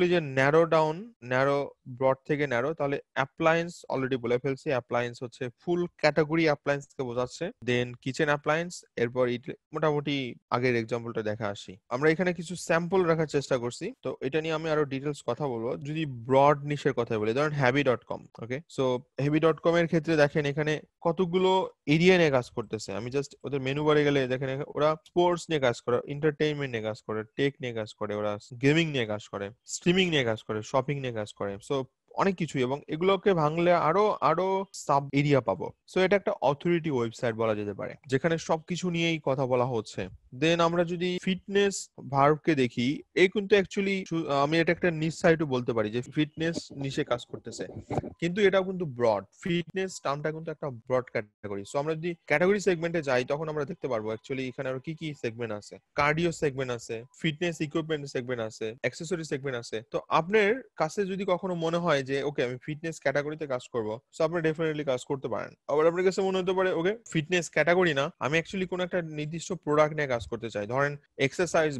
বলি যে narrow down narrow broad থেকে ন্যারো তাহলে অ্যাপ্লায়েন্স অলরেডি বলে ফেলছি অ্যাপ্লায়েন্স হচ্ছে ফুল ক্যাটাগরি অ্যাপ্লায়েন্স কে বোঝাচ্ছে দেন কিচেন অ্যাপ্লায়েন্স এরপর মোটামুটি আগের এক্সাম্পলটা দেখা আসি আমরা এখানে কিছু স্যাম্পল রাখার চেষ্টা করছি তো এটা নিয়ে আমি আরো ডিটেলস কথা বলবো যদি ব্রড নিশের কথা বলি ধরেন হ্যাবি ডট কম ওকে সো হ্যাবি ডট কম এর ক্ষেত্রে দেখেন এখানে কতগুলো এরিয়া নিয়ে কাজ করতেছে আমি জাস্ট ওদের মেনু বারে গেলে দেখেন ওরা স্পোর্টস নিয়ে কাজ করে এন্টারটেইনমেন্ট নিয়ে কাজ করে টেক নিয়ে কাজ করে ওরা গেমিং নিয়ে কাজ করে স্ট্রিমিং নিয়ে কাজ করে শপিং নিয়ে কাজ করে সো অনেক কিছু এবং এগুলোকে ভাঙলে আরো আরো সাব এরিয়া পাবো সো এটা একটা অথরিটি ওয়েবসাইট বলা যেতে পারে যেখানে সবকিছু নিয়েই কথা বলা হচ্ছে দেন আমরা যদি ফিটনেস ভার্ভকে দেখি এই কিন্তু অ্যাকচুয়ালি আমি এটা একটা নিস সাইডও বলতে পারি যে ফিটনেস নিচে কাজ করতেছে কিন্তু এটা কিন্তু ব্রড ফিটনেস টার্মটা কিন্তু একটা ব্রড ক্যাটাগরি সো আমরা যদি ক্যাটাগরি সেগমেন্টে যাই তখন আমরা দেখতে পারবো অ্যাকচুয়ালি এখানে আরো কি কি সেগমেন্ট আছে কার্ডিও সেগমেন্ট আছে ফিটনেস ইকুইপমেন্ট সেগমেন্ট আছে অ্যাক্সেসরি সেগমেন্ট আছে তো আপনার কাছে যদি কখনো মনে হয় যে ওকে আমি ফিটনেস ক্যাটাগরিতে কাজ করব সো আপনি ডেফিনেটলি কাজ করতে পারেন আবার আপনার কাছে মনে হতে পারে ওকে ফিটনেস ক্যাটাগরি না আমি অ্যাকচুয়ালি কোন একটা নির্দিষ্ট প্রোডাক্ট নিয়ে কাজ করতে চাই ধরেন এক্সারসাইজ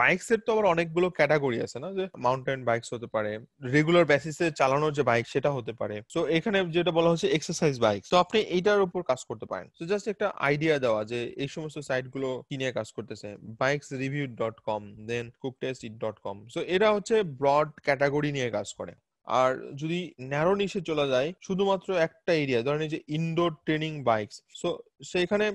বাইকস এর তো আবার অনেকগুলো ক্যাটাগরি আছে না যে মাউন্টেন বাইকস হতে পারে রেগুলার বেসিসে চালানোর যে বাইক সেটা হতে পারে তো এখানে যেটা বলা হচ্ছে এক্সারসাইজ বাইক তো আপনি এইটার উপর কাজ করতে পারেন তো জাস্ট একটা আইডিয়া দেওয়া যে এই সমস্ত গুলো কি নিয়ে কাজ করতেছে bikes review dot com then cook test it dot com so এরা হচ্ছে ব্রড ক্যাটাগরি নিয়ে কাজ করে আর যদি ন্যারো নিশে চলে যায় শুধুমাত্র একটা এরিয়া ধরেন যে ইনডোর ট্রেনিং বাইকস সো সেখানে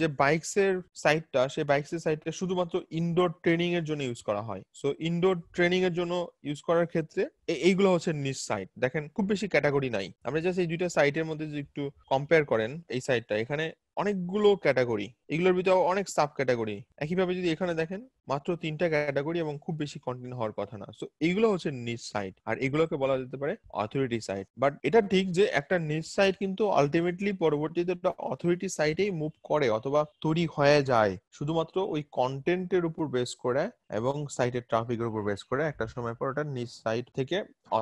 যে বাইকসের সাইটটা সেই বাইকসের সাইটটা শুধুমাত্র ইনডোর ট্রেনিং এর জন্য ইউজ করা হয় সো ইনডোর ট্রেনিং এর জন্য ইউজ করার ক্ষেত্রে এইগুলো হচ্ছে নিচ সাইট দেখেন খুব বেশি ক্যাটাগরি নাই আমরা জাস্ট এই দুইটা সাইটের মধ্যে যদি একটু কম্পেয়ার করেন এই সাইটটা এখানে অনেকগুলো ক্যাটাগরি এগুলোর ভিতরে অনেক সাব ক্যাটাগরি একইভাবে যদি এখানে দেখেন মাত্র তিনটা ক্যাটাগরি এবং খুব বেশি কন্টেন্ট হওয়ার কথা না সো এইগুলো হচ্ছে নিজ সাইট আর এগুলোকে বলা যেতে পারে অথরিটি সাইট বাট এটা ঠিক যে একটা নিজ সাইট কিন্তু আলটিমেটলি পরবর্তীতে একটা অথরিটি সাইটেই মুভ করে অথবা তৈরি হয়ে যায় শুধুমাত্র ওই কন্টেন্টের উপর বেস করে এবং সাইটের ট্রাফিকের উপর বেস করে একটা সময় পর ওটা নিজ সাইট থেকে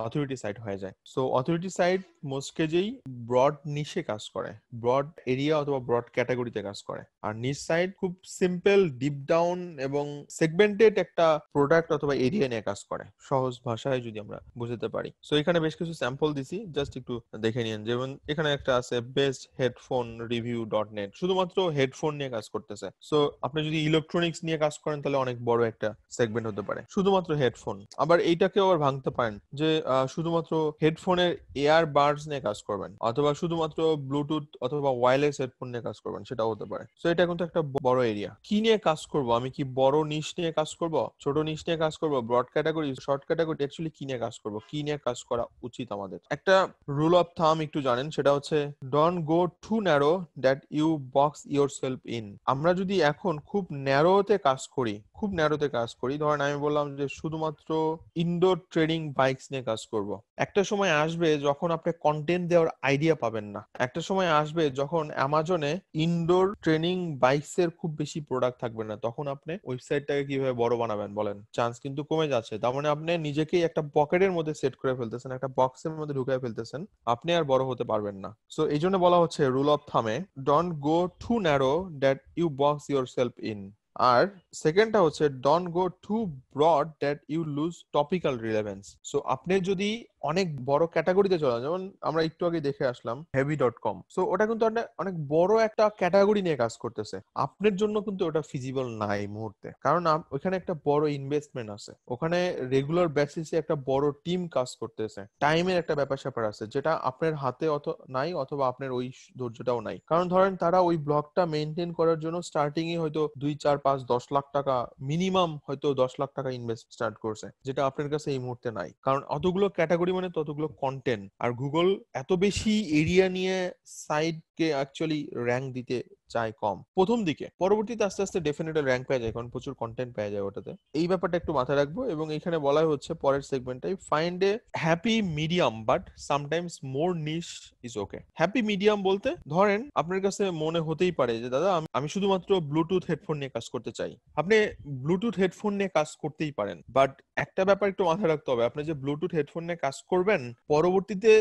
অথরিটি সাইট হয়ে যায় সো অথরিটি সাইট মোস্টকে যেই ব্রড নিশে কাজ করে ব্রড এরিয়া অথবা ব্রড ক্যাটাগরিতে কাজ করে আর নিজ সাইট খুব সিম্পল ডিপ ডাউন এবং সেগমেন্টেড একটা প্রোডাক্ট অথবা এরিয়া নিয়ে কাজ করে সহজ ভাষায় যদি আমরা বুঝতে পারি সো এখানে বেশ কিছু স্যাম্পল দিছি জাস্ট একটু দেখে নিন যেমন এখানে একটা আছে best headphone review dot net শুধুমাত্র হেডফোন নিয়ে কাজ করতেছে সো আপনি যদি ইলেকট্রনিক্স নিয়ে কাজ করেন তাহলে অনেক বড় একটা সেগমেন্ট হতে পারে শুধুমাত্র হেডফোন আবার এইটাকেও আবার ভাঙতে পারেন যে শুধুমাত্র হেডফোনের এয়ার বার্ডস নিয়ে কাজ করবেন অথবা শুধুমাত্র ব্লুটুথ অথবা ওয়্যারলেস হেডফোন নিয়ে কাজ করবেন সেটাও হতে পারে সো এটা কিন্তু একটা বড় এরিয়া কি নিয়ে কাজ করব আমি কি বড় নিয়ে নিশ নিয়ে কাজ করব ছোট নিশ নিয়ে কাজ করব broad category short category actually কি নিয়ে কাজ করব কি নিয়ে কাজ করা উচিত আমাদের একটা রুল অফ থাম একটু জানেন সেটা হচ্ছে don't go too narrow that you box yourself in আমরা যদি এখন খুব ন্যারোতে কাজ করি খুব ন্যারোতে কাজ করি ধরেন আমি বললাম যে শুধুমাত্র ইনডোর ট্রেডিং বাইকস নিয়ে কাজ করব একটা সময় আসবে যখন আপনি কন্টেন্ট দেওয়ার আইডিয়া পাবেন না একটা সময় আসবে যখন অ্যামাজনে ইনডোর ট্রেনিং বাইকস এর খুব বেশি প্রোডাক্ট থাকবে না তখন আপনি ওয়েবসাইটটাকে কিভাবে বড় বানাবেন বলেন চান্স কিন্তু কমে যাচ্ছে তার মানে আপনি নিজেকেই একটা পকেটের মধ্যে সেট করে ফেলতেছেন একটা বক্সের মধ্যে ঢুকায় ফেলতেছেন আপনি আর বড় হতে পারবেন না সো এই জন্য বলা হচ্ছে rule of thumb don't go too narrow that you box yourself in আর সেকেন্ডটা হচ্ছে don't go too broad that you lose topical relevance so আপনি যদি অনেক বড় ক্যাটাগরিতে চলে যেমন আমরা একটু আগে দেখে আসলাম হেভি ডট কম সো ওটা কিন্তু অনেক বড় একটা ক্যাটাগরি নিয়ে কাজ করতেছে আপনার জন্য কিন্তু ওটা ফিজিবল না এই মুহূর্তে কারণ ওখানে একটা বড় ইনভেস্টমেন্ট আছে ওখানে রেগুলার বেসিসে একটা বড় টিম কাজ করতেছে টাইমের একটা ব্যাপার স্যাপার আছে যেটা আপনার হাতে অত নাই অথবা আপনার ওই ধৈর্যটাও নাই কারণ ধরেন তারা ওই ব্লকটা মেনটেন করার জন্য স্টার্টিং এ হয়তো দুই চার পাঁচ দশ লাখ টাকা মিনিমাম হয়তো দশ লাখ টাকা ইনভেস্ট স্টার্ট করছে যেটা আপনার কাছে এই মুহূর্তে নাই কারণ অতগুলো ক্যাটাগরি পরিমাণে ততগুলো কন্টেন্ট আর গুগল এত বেশি এরিয়া নিয়ে কে অ্যাকচুয়ালি র্যাঙ্ক দিতে চাই কম প্রথম দিকে পরবর্তীতে আস্তে আস্তে ডেফিনেটলি র্যাঙ্ক পেয়ে যায় কারণ প্রচুর কন্টেন্ট পেয়ে যায় ওটাতে এই ব্যাপারটা একটু মাথায় রাখবো এবং এখানে বলা হচ্ছে পরের সেগমেন্টটাই find a happy medium but sometimes more niche is okay happy medium বলতে ধরেন আপনার কাছে মনে হতেই পারে যে দাদা আমি শুধুমাত্র ব্লুটুথ হেডফোন নিয়ে কাজ করতে চাই আপনি ব্লুটুথ হেডফোন নিয়ে কাজ করতেই পারেন বাট একটা ব্যাপার একটু মাথায় রাখতে হবে আপনি যে ব্লুটুথ হেডফোন নিয়ে কাজ করবেন পরবর্তীতে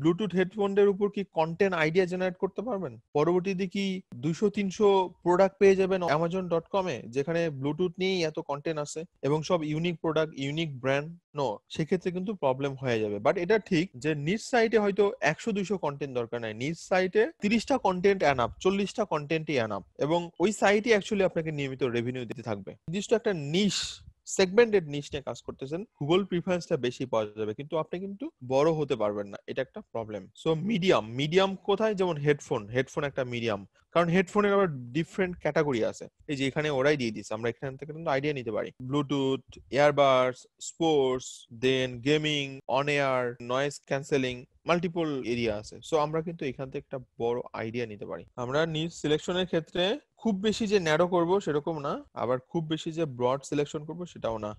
ব্লুটুথ হেডফোনের উপর কি কন্টেন্ট আইডিয়া জেনারেট করতে পারবেন পরবর্তীতে কি দুইশো তিনশো প্রোডাক্ট পেয়ে যাবেন অ্যামাজন ডট কমে যেখানে ব্লুটুথ নিয়েই এত কন্টেন্ট আছে এবং সব unique product unique brand no সেক্ষেত্রে কিন্তু প্রবলেম হয়ে যাবে বাট এটা ঠিক যে নিজ সাইটে হয়তো একশো দুইশো কন্টেন্ট দরকার নাই নিজ সাইটে তিরিশটা কন্টেন্ট অ্যান আপ চল্লিশটা কন্টেন্টই অ্যান আপ এবং ওই সাইটই অ্যাকচুয়ালি আপনাকে নিয়মিত রেভিনিউ দিতে থাকবে নির্দিষ্ট একটা নিশ সেগমেন্টেড নিচ নিয়ে কাজ করতেছেন গুগল প্রিফারেন্সটা বেশি পাওয়া যাবে কিন্তু আপনি কিন্তু বড় হতে পারবেন না এটা একটা প্রবলেম সো মিডিয়াম মিডিয়াম কোথায় যেমন হেডফোন হেডফোন একটা মিডিয়াম কারণ হেডফোনের আবার ডিফারেন্ট ক্যাটাগরি আছে এই যে এখানে ওরাই দিয়ে দিচ্ছে আমরা এখান থেকে কিন্তু আইডিয়া নিতে পারি Bluetooth earbuds sports then gaming on ear noise cancelling multiple area আছে সো আমরা কিন্তু এখান থেকে একটা বড় আইডিয়া নিতে পারি আমরা নিউজ সিলেকশনের ক্ষেত্রে খুব বেশি যে ন্যারো করব সেরকম না আবার খুব বেশি যে ব্রড সিলেকশন করব সেটাও না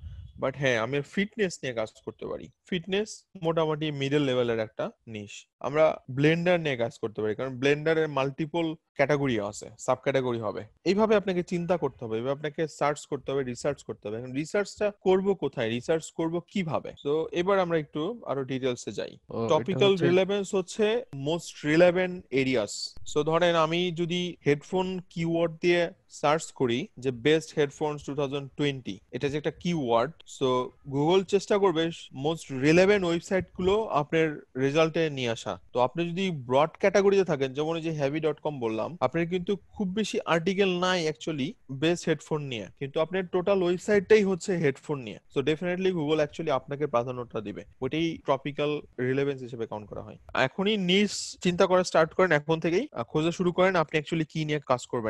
বাট হ্যাঁ আমি ফিটনেস নিয়ে কাজ করতে পারি ফিটনেস মোটামুটি মিডল লেভেলের একটা নিশ আমরা ব্লেন্ডার নিয়ে কাজ করতে পারি কারণ ব্লেন্ডারের মাল্টিপল ক্যাটাগরি আছে সাব ক্যাটাগরি হবে এইভাবে আপনাকে চিন্তা করতে হবে এবার আপনাকে সার্চ করতে হবে রিসার্চ করতে হবে রিসার্চটা করব কোথায় রিসার্চ করব কিভাবে তো এবার আমরা একটু আরো ডিটেইলসে যাই টপিক্যাল রিলেভেন্স হচ্ছে মোস্ট রিলেভেন্ট এরিয়াস সো ধরেন আমি যদি হেডফোন কিওয়ার্ড দিয়ে সার্চ করি যে best headphones two thousand twenty এটা যে একটা কিওয়ার্ড সো গুগল চেষ্টা করবে মোস্ট রিলেভেন্ট ওয়েবসাইট গুলো আপনার রেজাল্টে নিয়ে আসা তো আপনি যদি ব্রড ক্যাটাগরিতে থাকেন যেমন যে হেভি ডট কম বললাম বললাম আপনার কিন্তু খুব বেশি আর্টিকেল নাই অ্যাকচুয়ালি বেস হেডফোন নিয়ে কিন্তু আপনার টোটাল ওয়েবসাইটটাই হচ্ছে হেডফোন নিয়ে সো ডেফিনেটলি গুগল অ্যাকচুয়ালি আপনাকে প্রাধান্যটা দিবে ওটাই ট্রপিক্যাল রিলেভেন্স হিসেবে কাউন্ট করা হয় এখনই নিজ চিন্তা করা স্টার্ট করেন এখন থেকেই খোঁজা শুরু করেন আপনি অ্যাকচুয়ালি কি নিয়ে কাজ করবেন